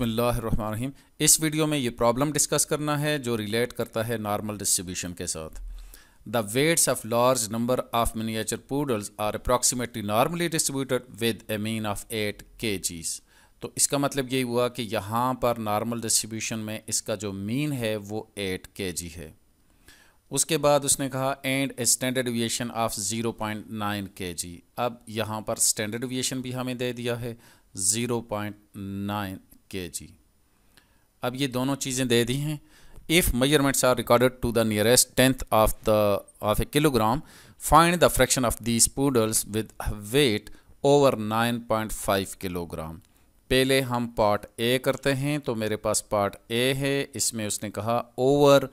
बसमीम इस वीडियो में ये प्रॉब्लम डिस्कस करना है जो रिलेट करता है नॉर्मल डिस्ट्रीब्यूशन के साथ the weights of large number of miniature poodles are approximately normally distributed with a mean of eight K Gs तो इसका मतलब यही हुआ कि यहाँ पर नॉर्मल डिस्ट्रीब्यूशन में इसका जो मीन है वो एट के जी है उसके बाद उसने कहा एंड स्टैंडर्ड डिविएशन ऑफ के जी अब यहाँ पर स्टैंडर्ड डिविएशन भी हमें दे दिया है नाइन के जी अब ये दोनों चीज़ें दे दी हैं if measurements are recorded to the nearest tenth of the of a kilogram find the fraction of these poodles with weight over 9.5 kilogram पहले हम पार्ट ए करते हैं तो मेरे पास पार्ट ए है इसमें उसने कहा ओवर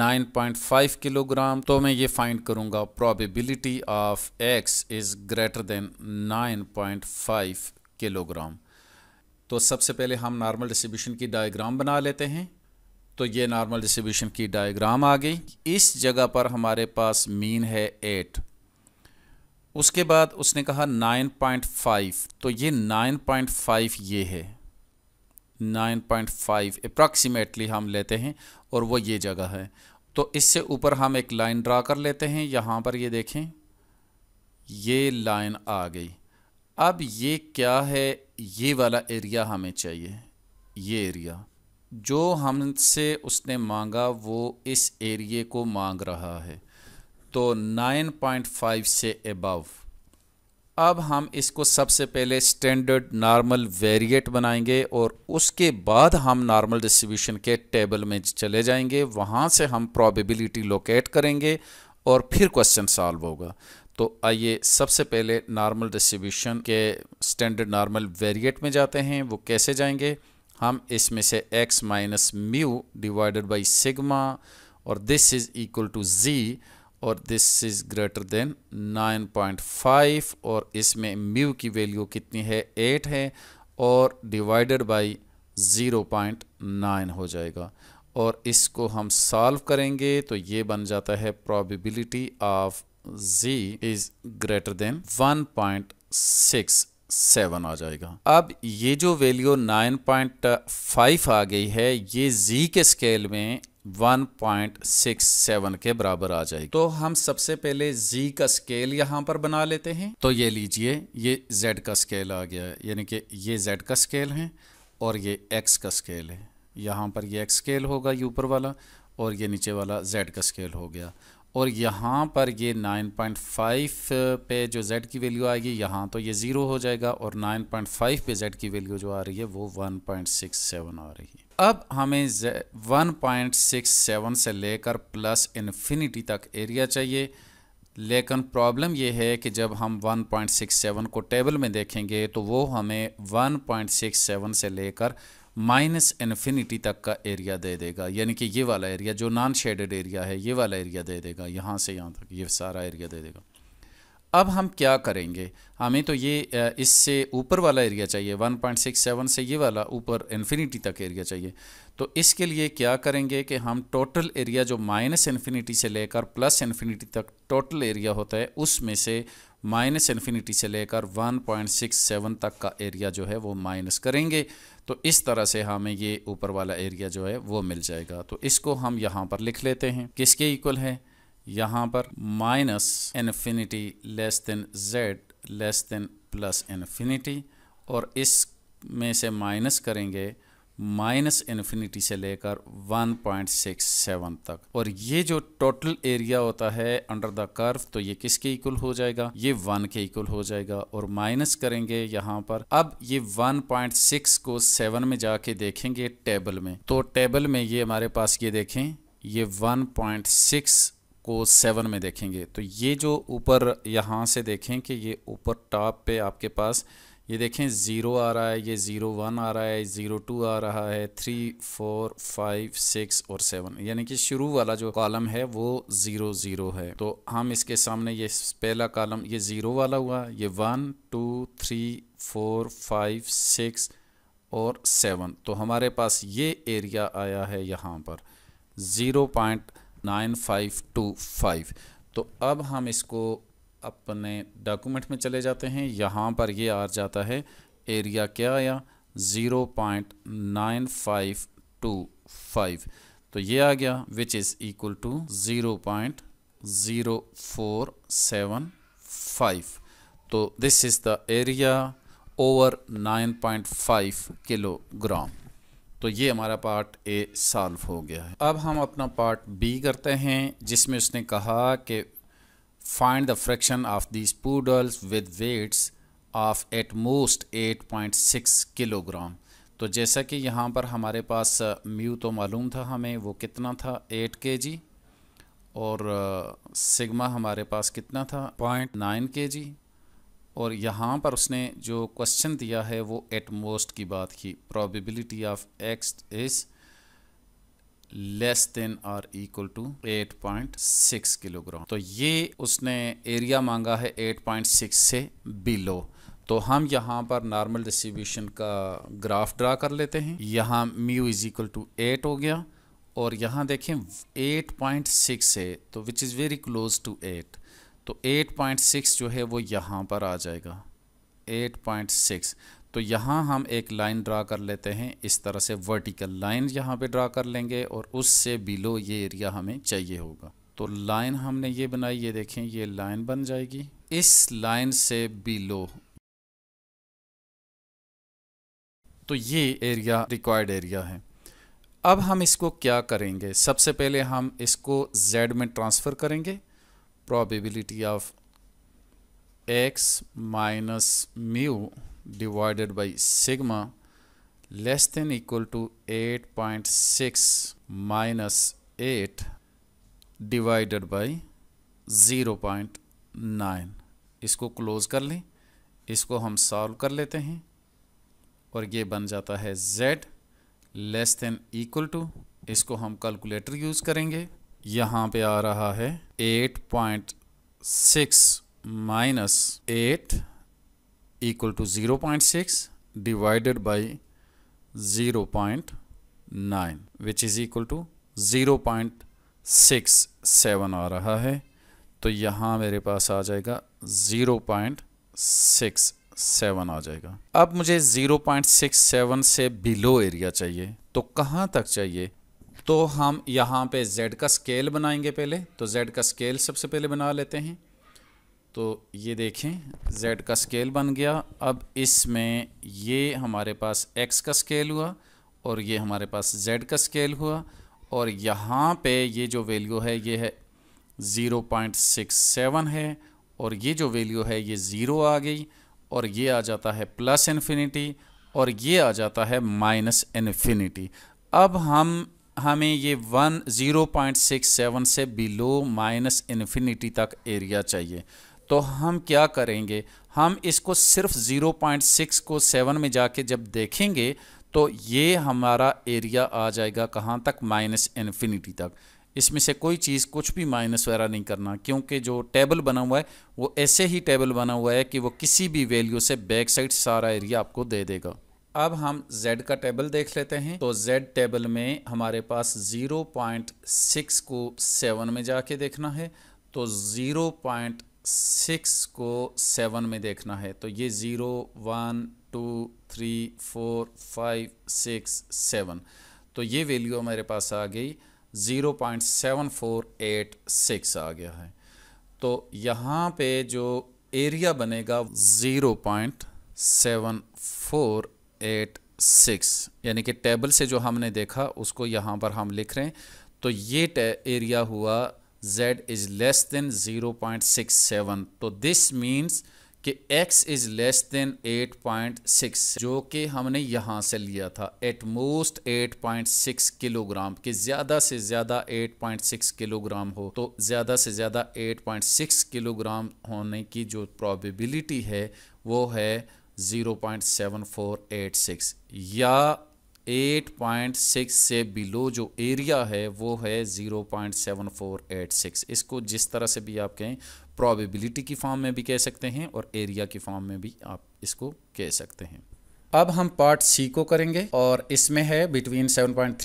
9.5 किलोग्राम तो मैं ये फाइंड करूँगा probability of X is greater than 9.5 kilogram तो सबसे पहले हम नॉर्मल डिस्ट्रीब्यूशन की डायग्राम बना लेते हैं तो ये नॉर्मल डिस्ट्रीब्यूशन की डायग्राम आ गई इस जगह पर हमारे पास मीन है एट उसके बाद उसने कहा नाइन पॉइंट फाइव तो ये नाइन पॉइंट फाइव ये है नाइन पॉइंट फाइव अप्रॉक्सीमेटली हम लेते हैं और वो ये जगह है तो इससे ऊपर हम एक लाइन ड्रा कर लेते हैं यहाँ पर ये देखें ये लाइन आ गई अब ये क्या है ये वाला एरिया हमें चाहिए ये एरिया जो हमसे उसने मांगा वो इस एरिए को मांग रहा है तो 9.5 से अबव अब हम इसको सबसे पहले स्टैंडर्ड नॉर्मल वेरिएट बनाएंगे और उसके बाद हम नॉर्मल डिस्ट्रीब्यूशन के टेबल में चले जाएंगे वहाँ से हम प्रोबेबिलिटी लोकेट करेंगे और फिर क्वेश्चन सॉल्व होगा तो आइए सबसे पहले नॉर्मल डिस्ट्रीब्यूशन के स्टैंडर्ड नॉर्मल वेरिएट में जाते हैं वो कैसे जाएंगे हम इसमें से x minus mu divided by sigma और this is equal to z और दिस इज़ ग्रेटर देन 9.5 और इसमें म्यू की वैल्यू कितनी है 8 है और डिवाइडेड बाई 0.9 हो जाएगा और इसको हम सॉल्व करेंगे तो ये बन जाता है probability of z is greater than 1.67 आ जाएगा अब ये जो वैल्यू 9.5 आ गई है ये z के स्केल में 1.67 के बराबर आ जाएगी तो हम सबसे पहले z का स्केल यहाँ पर बना लेते हैं तो ये लीजिए ये z का स्केल आ गया है यानी कि ये z का स्केल है और ये x का स्केल है यहाँ पर ये x स्केल होगा ये ऊपर वाला और ये नीचे वाला z का स्केल हो गया और यहाँ पर ये 9.5 पे जो z की वैल्यू आएगी यहाँ तो ये ज़ीरो हो जाएगा और 9.5 पे z की वैल्यू जो आ रही है वो 1.67 आ रही है अब हमें 1.67 से लेकर प्लस इन्फिनिटी तक एरिया चाहिए लेकिन प्रॉब्लम ये है कि जब हम 1.67 को टेबल में देखेंगे तो वो हमें 1.67 से लेकर माइनस इन्फिनिटी तक का एरिया दे देगा यानी कि ये वाला एरिया जो नॉन शेडेड एरिया है ये वाला एरिया दे देगा यहाँ से यहाँ तक ये सारा एरिया दे देगा अब हम क्या करेंगे हमें तो ये इससे ऊपर वाला एरिया चाहिए 1.67 से ये वाला ऊपर इन्फिनिटी तक एरिया चाहिए तो इसके लिए क्या करेंगे कि हम टोटल एरिया जो माइनस इन्फिनिटी से लेकर प्लस इन्फिनिटी तक टोटल एरिया होता है उसमें से माइनस इन्फिनिटी से लेकर 1.67 तक का एरिया जो है वो माइनस करेंगे तो इस तरह से हमें ये ऊपर वाला एरिया जो है वो मिल जाएगा तो इसको हम यहाँ पर लिख लेते हैं किसके इक्वल है यहाँ पर minus infinity less than Z less than plus infinity और इस में से माइनस करेंगे माइनस इन्फिनिटी से लेकर 1.67 तक और ये जो टोटल एरिया होता है अंडर द कर्व तो ये किसके इक्वल हो जाएगा ये वन के इक्वल हो जाएगा और माइनस करेंगे यहाँ पर अब ये 1.6 को 7 में जाके देखेंगे टेबल में तो टेबल में ये हमारे पास ये देखें ये 1.6 को सेवन में देखेंगे तो ये जो ऊपर यहाँ से देखें कि ये ऊपर टॉप पे आपके पास ये देखें ज़ीरो आ रहा है ये ज़ीरो वन आ रहा है ज़ीरो टू आ रहा है थ्री फोर फाइव सिक्स और सेवन यानी कि शुरू वाला जो कॉलम है वो ज़ीरो ज़ीरो है तो हम इसके सामने ये पहला कॉलम ये ज़ीरो वाला हुआ ये one two three four five six और सेवन तो हमारे पास ये एरिया आया है यहाँ पर zero point nine five two five तो अब हम इसको अपने डॉक्यूमेंट में चले जाते हैं यहाँ पर ये आ जाता है एरिया क्या आया zero point nine five two five तो ये आ गया which is equal to zero point zero four seven five तो this is the area over nine point five kilogram तो ये हमारा पार्ट ए सॉल्व हो गया है अब हम अपना पार्ट बी करते हैं जिसमें उसने कहा कि Find the fraction of these poodles with weights of at most 8.6 kilogram तो जैसा कि यहाँ पर हमारे पास म्यू तो मालूम था हमें वो कितना था 8 के जी और सिग्मा हमारे पास कितना था पॉइंट नाइन के जी और यहाँ पर उसने जो क्वेश्चन दिया है वो एट मोस्ट की बात की probability of X is less than और इक्वल टू 8.6 किलोग्राम तो ये उसने एरिया मांगा है 8.6 से बिलो तो हम यहाँ पर नॉर्मल डिस्ट्रीब्यूशन का ग्राफ ड्रा कर लेते हैं यहाँ mu is equal to eight हो गया और यहाँ देखें 8.6 है तो which is very close to 8 तो 8.6 जो है वो यहाँ पर आ जाएगा 8.6 तो यहाँ हम एक लाइन ड्रा कर लेते हैं इस तरह से वर्टिकल लाइन यहाँ पे ड्रा कर लेंगे और उससे बिलो ये एरिया हमें चाहिए होगा तो लाइन हमने ये बनाई ये देखें ये लाइन बन जाएगी इस लाइन से बिलो तो ये एरिया रिक्वायर्ड एरिया है अब हम इसको क्या करेंगे सबसे पहले हम इसको z में ट्रांसफ़र करेंगे probability of x minus mu divided by sigma less than equal to 8.6 minus 8 divided by 0.9 इसको क्लोज कर लें इसको हम सॉल्व कर लेते हैं और ये बन जाता है z less than equal to इसको हम कैलकुलेटर यूज़ करेंगे यहाँ पे आ रहा है 8.6 minus eight equal to 0.6 divided by 0.9 which is equal to 0.67 आ रहा है तो यहाँ मेरे पास आ जाएगा 0.67 आ जाएगा अब मुझे 0.67 से बिलो एरिया चाहिए तो कहाँ तक चाहिए तो हम यहाँ पे z का स्केल बनाएंगे पहले तो z का स्केल सबसे पहले बना लेते हैं तो ये देखें z का स्केल बन गया अब इसमें ये हमारे पास x का स्केल हुआ और ये हमारे पास z का स्केल हुआ और यहाँ पे ये जो वैल्यू है ये है 0.67 है और ये जो वैल्यू है ये ज़ीरो आ गई और ये आ जाता है प्लस इन्फिनिटी और ये आ जाता है माइनस इन्फिनिटी अब हम हमें ये one zero point six seven से बिलो माइनस इन्फिनिटी तक एरिया चाहिए तो हम क्या करेंगे हम इसको सिर्फ 0.6 को 7 में जाके जब देखेंगे तो ये हमारा एरिया आ जाएगा कहाँ तक माइनस इन्फिनिटी तक इसमें से कोई चीज़ कुछ भी माइनस वगैरह नहीं करना क्योंकि जो टेबल बना हुआ है वो ऐसे ही टेबल बना हुआ है कि वो किसी भी वैल्यू से बैक साइड सारा एरिया आपको दे देगा अब हम Z का टेबल देख लेते हैं तो Z टेबल में हमारे पास 0.6 को 7 में जाके देखना है तो सिक्स को सेवन में देखना है तो ये zero one two three four five six seven तो ये वैल्यू हमारे पास आ गई zero point seven four eight six आ गया है तो यहाँ पे जो एरिया बनेगा zero point seven four eight six यानी कि टेबल से जो हमने देखा उसको यहाँ पर हम लिख रहे हैं तो ये एरिया हुआ z is less than 0.67 तो दिस मीन्स कि x इज लेस देन 8.6 जो कि हमने यहाँ से लिया था एट मोस्ट 8.6 किलोग्राम कि ज़्यादा से ज़्यादा 8.6 किलोग्राम हो तो ज़्यादा से ज़्यादा 8.6 किलोग्राम होने की जो प्रोबेबिलिटी है वो है 0.7486 या 8.6 से बिलो जो एरिया है वो है 0.7486 इसको जिस तरह से भी आप कहें प्रोबेबिलिटी की फॉर्म में भी कह सकते हैं और एरिया की फॉर्म में भी आप इसको कह सकते हैं अब हम पार्ट सी को करेंगे और इसमें है between 7.3 point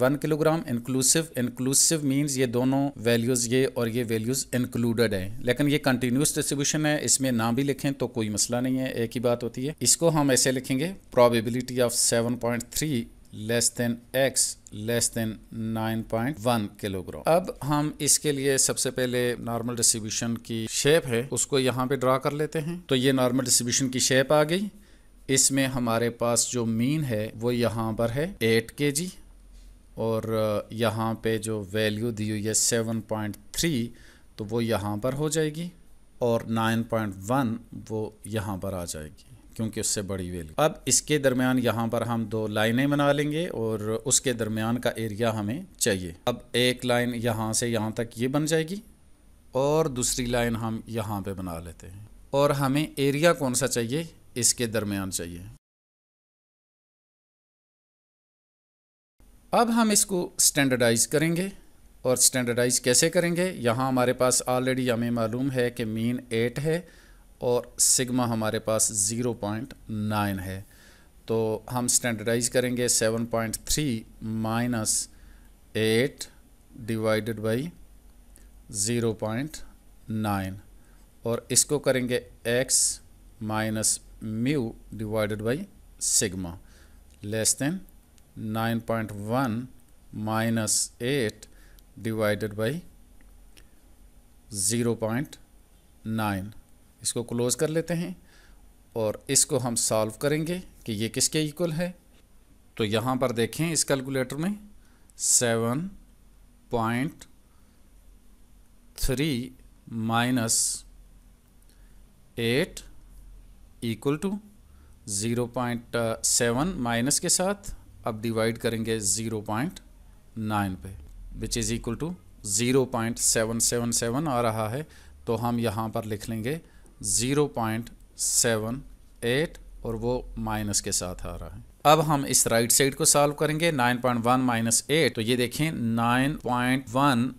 9.1 kilogram inclusive inclusive means ये दोनों वैल्यूज ये और ये वैल्यूज इंक्लूडेड हैं लेकिन ये कंटिन्यूस डिस्ट्रीब्यूशन है इसमें ना भी लिखें तो कोई मसला नहीं है एक ही बात होती है इसको हम ऐसे लिखेंगे probability of seven less than X less than 9.1 kilogram अब हम इसके लिए सबसे पहले नॉर्मल डिस्ट्रीब्यूशन की शेप है उसको यहाँ पे ड्रा कर लेते हैं तो ये नॉर्मल डिस्ट्रीब्यूशन की शेप आ गई इसमें हमारे पास जो मीन है वो यहाँ पर है एट के जी और यहाँ पे जो वैल्यू दी हुई है सेवन पॉइंट थ्री तो वो यहाँ पर हो जाएगी और नाइन पॉइंट वन वो यहाँ पर आ जाएगी क्योंकि उससे बड़ी वैल्यू अब इसके दरमियान यहाँ पर हम दो लाइनें बना लेंगे और उसके दरमियान का एरिया हमें चाहिए अब एक लाइन यहाँ से यहाँ तक ये बन जाएगी और दूसरी लाइन हम यहाँ पे बना लेते हैं और हमें एरिया कौन सा चाहिए इसके दरमियान चाहिए अब हम इसको स्टैंडर्डाइज करेंगे और स्टैंडर्डाइज कैसे करेंगे यहाँ हमारे पास ऑलरेडी हमें मालूम है कि मीन एट है और सिग्मा हमारे पास ज़ीरो पॉइंट नाइन है तो हम स्टैंडर्डाइज करेंगे seven point three minus eight divided by zero point nine और इसको करेंगे X minus mu divided by sigma less than 9.1 minus 8 divided by 0.9 इसको क्लोज कर लेते हैं और इसको हम सॉल्व करेंगे कि ये किसके इक्वल है तो यहाँ पर देखें इस कैलकुलेटर में seven point three minus eight equal to zero point seven minus के साथ अब डिवाइड करेंगे ज़ीरो पॉइंट नाइन पे which is equal to zero point seven seven seven आ रहा है तो हम यहाँ पर लिख लेंगे ज़ीरो पॉइंट सेवन एट और वो माइनस के साथ आ रहा है अब हम इस राइट right साइड को सॉल्व करेंगे 9.1 पॉइंट वन माइनस एट तो ये देखें 9.1 point one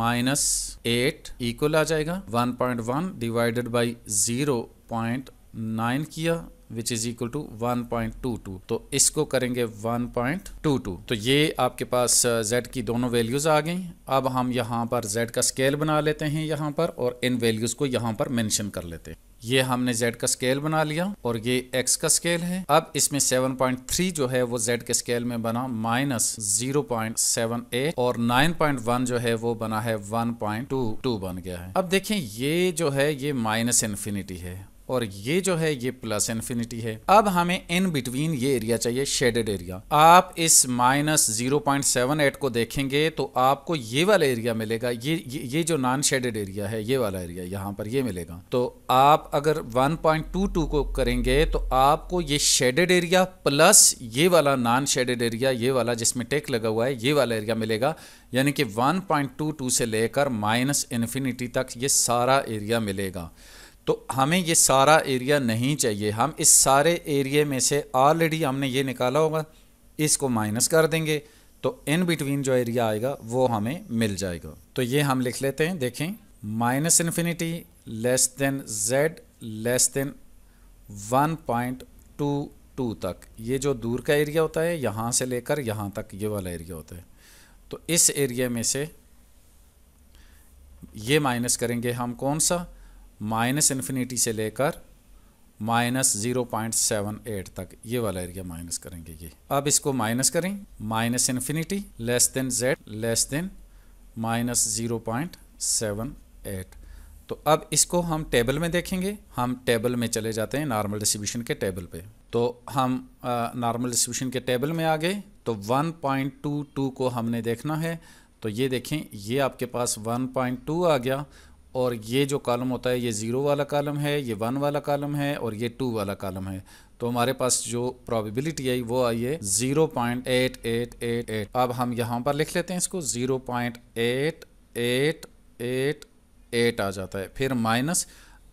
minus eight equal आ जाएगा 1.1 divided by zero point nine किया which is equal to one point two two तो इसको करेंगे वन पॉइंट टू टू तो ये आपके पास uh, z की दोनों वैल्यूज़ आ गई अब हम यहाँ पर z का स्केल बना लेते हैं यहाँ पर और इन वैल्यूज़ को यहाँ पर मैंशन कर लेते हैं ये हमने z का स्केल बना लिया और ये x का स्केल है अब इसमें 7.3 जो है वो z के स्केल में बना माइनस जीरो और 9.1 जो है वो बना है 1.22 बन गया है अब देखें ये जो है ये माइनस इन्फिनिटी है और ये जो है ये प्लस इन्फिनिटी है अब हमें इन बिटवीन ये एरिया चाहिए शेडेड एरिया आप इस minus zero point seven eight को देखेंगे तो आपको ये वाला एरिया मिलेगा ये ये, ये जो नॉन शेडेड एरिया है ये वाला एरिया यहाँ पर ये मिलेगा तो आप अगर वन पॉइंट टू टू को करेंगे तो आपको ये शेडेड एरिया प्लस ये वाला नॉन शेडेड एरिया ये वाला जिसमें टेक लगा हुआ है ये वाला एरिया मिलेगा यानी कि वन पॉइंट टू टू से लेकर माइनस इन्फिनिटी तक ये सारा एरिया मिलेगा तो हमें ये सारा एरिया नहीं चाहिए हम इस सारे एरिए में से ऑलरेडी हमने ये निकाला होगा इसको माइनस कर देंगे तो इन बिटवीन जो एरिया आएगा वो हमें मिल जाएगा तो ये हम लिख लेते हैं देखें minus infinity less than Z less than one point two two तक ये जो दूर का एरिया होता है यहाँ से लेकर यहाँ तक ये वाला एरिया होता है तो इस एरिया में से ये माइनस करेंगे हम कौन सा माइनस इन्फिनिटी से लेकर minus zero point seven eight तक ये वाला एरिया माइनस करेंगे ये अब इसको माइनस करें minus infinity less than Z less than minus zero point seven eight तो अब इसको हम टेबल में देखेंगे हम टेबल में चले जाते हैं नॉर्मल डिस्ट्रीब्यूशन के टेबल पे तो हम नॉर्मल डिस्ट्रीब्यूशन के टेबल में आ गए तो 1.22 को हमने देखना है तो ये देखें ये आपके पास 1.2 आ गया और ये जो कॉलम होता है ये ज़ीरो वाला कॉलम है ये वन वाला कॉलम है और ये टू वाला कॉलम है तो हमारे पास जो प्रोबेबिलिटी आई वो आई है zero point eight eight eight eight अब हम यहाँ पर लिख लेते हैं इसको zero point eight eight eight eight आ जाता है फिर माइनस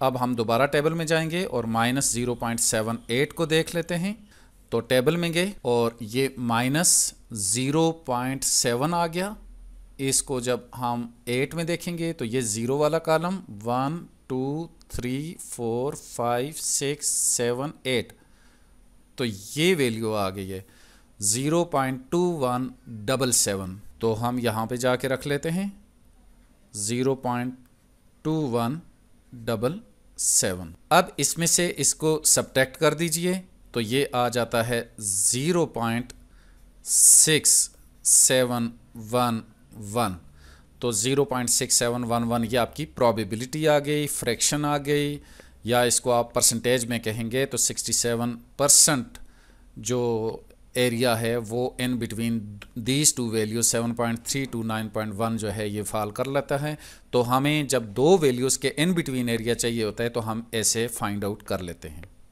अब हम दोबारा टेबल में जाएंगे और minus zero point seven eight को देख लेते हैं तो टेबल में गए और ये माइनस ज़ीरो पॉइंट सेवन आ गया इसको जब हम एट में देखेंगे तो ये ज़ीरो वाला column one two three four five six seven eight तो ये वैल्यू आ गई है zero point two one double seven तो हम यहाँ पे जाके रख लेते हैं zero point two one double seven अब इसमें से इसको सब्ट्रैक्ट कर दीजिए तो ये आ जाता है zero point six seven one one तो zero point six seven one one ये आपकी प्रॉबिबिलिटी आ गई फ्रैक्शन आ गई या इसको आप परसेंटेज में कहेंगे तो सिक्सटी सेवन परसेंट जो एरिया है वो in between these two value seven point three two nine point one जो है ये फाल कर लेता है तो हमें जब दो वैल्यूज़ के इन बिटवीन एरिया चाहिए होता है तो हम ऐसे फाइंड आउट कर लेते हैं